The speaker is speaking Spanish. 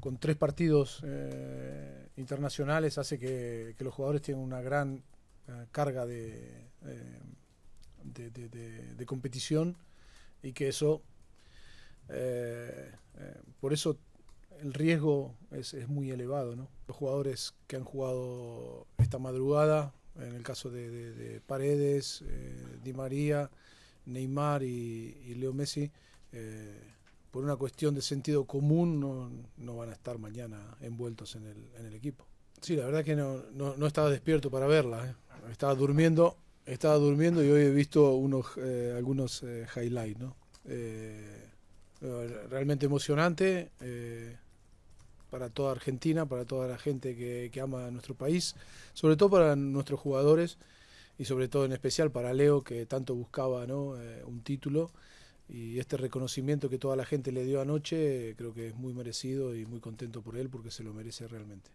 con tres partidos eh, internacionales hace que, los jugadores tienen una gran eh, carga eh, de, de, competición y que eso, por eso el riesgo es, muy elevado. ¿no? Los jugadores que han jugado esta madrugada, en el caso de, Paredes, Di María, Neymar y, Leo Messi, por una cuestión de sentido común no, no van a estar mañana envueltos en el, en el equipo. Sí, la verdad que no, no, estaba despierto para verla. ¿eh? Estaba durmiendo, estaba durmiendo y hoy he visto unos, eh, algunos eh, highlights, ¿no? realmente emocionante para toda Argentina, para toda la gente que, que ama a nuestro país, sobre todo para nuestros jugadores y sobre todo en especial para Leo que tanto buscaba ¿no? un título y este reconocimiento que toda la gente le dio anoche creo que es muy merecido y muy contento por él porque se lo merece realmente.